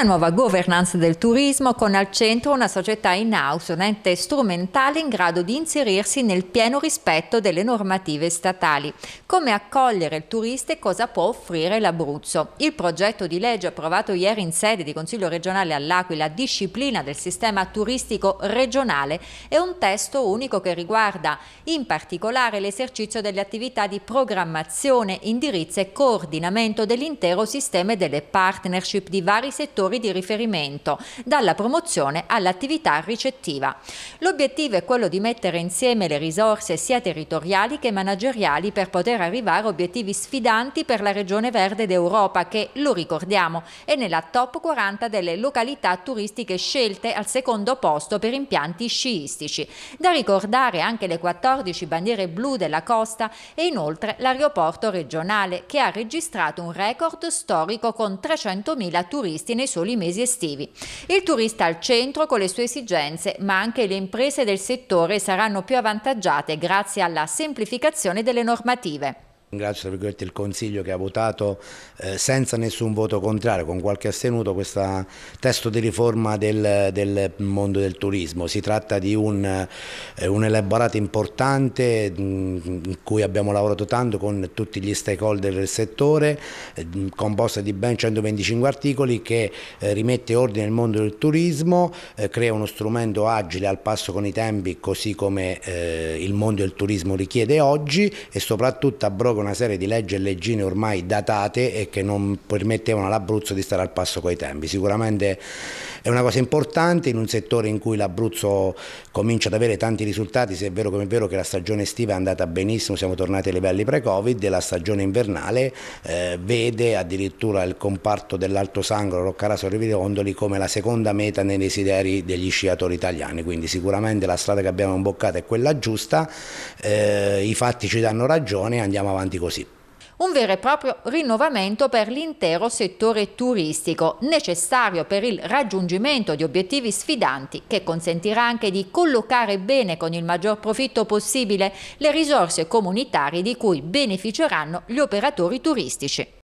Una nuova governance del turismo con al centro una società in-house, un ente strumentale in grado di inserirsi nel pieno rispetto delle normative statali. Come accogliere il turista e cosa può offrire l'Abruzzo? Il progetto di legge approvato ieri in sede di Consiglio regionale all'Aquila, disciplina del sistema turistico regionale, è un testo unico che riguarda in particolare l'esercizio delle attività di programmazione, indirizzo e coordinamento dell'intero sistema e delle partnership di vari settori fattori di riferimento, dalla promozione all'attività ricettiva. L'obiettivo è quello di mettere insieme le risorse sia territoriali che manageriali per poter arrivare a obiettivi sfidanti per la Regione Verde d'Europa che, lo ricordiamo, è nella top 40 delle località turistiche scelte al secondo posto per impianti sciistici. Da ricordare anche le 14 bandiere blu della costa e inoltre l'aeroporto regionale che ha registrato un record storico con 300.000 turisti nei soli mesi estivi. Il turista al centro con le sue esigenze, ma anche le imprese del settore saranno più avvantaggiate grazie alla semplificazione delle normative. Ringrazio il Consiglio che ha votato eh, senza nessun voto contrario, con qualche astenuto, questo testo di riforma del, del, mondo del turismo. Si tratta di un, eh, un elaborato importante mm, in cui abbiamo lavorato tanto con tutti gli stakeholder del settore, eh, composto di ben 125 articoli che eh, rimette ordine al mondo del turismo, eh, crea uno strumento agile al passo con i tempi, così come eh, il mondo del turismo richiede oggi e soprattutto abroga con una serie di leggi e leggine ormai datate e che non permettevano all'Abruzzo di stare al passo coi tempi. Sicuramente è una cosa importante in un settore in cui l'Abruzzo comincia ad avere tanti risultati, se è vero come è vero che la stagione estiva è andata benissimo, siamo tornati ai livelli pre-Covid, la stagione invernale eh, vede addirittura il comparto dell'Alto Sangro, Roccaraso e Rivirondoli come la seconda meta nei desideri degli sciatori italiani, quindi sicuramente la strada che abbiamo imboccato è quella giusta, eh, i fatti ci danno ragione andiamo avanti avanti così. Un vero e proprio rinnovamento per l'intero settore turistico, necessario per il raggiungimento di obiettivi sfidanti che consentirà anche di collocare bene con il maggior profitto possibile le risorse comunitarie di cui beneficeranno gli operatori turistici.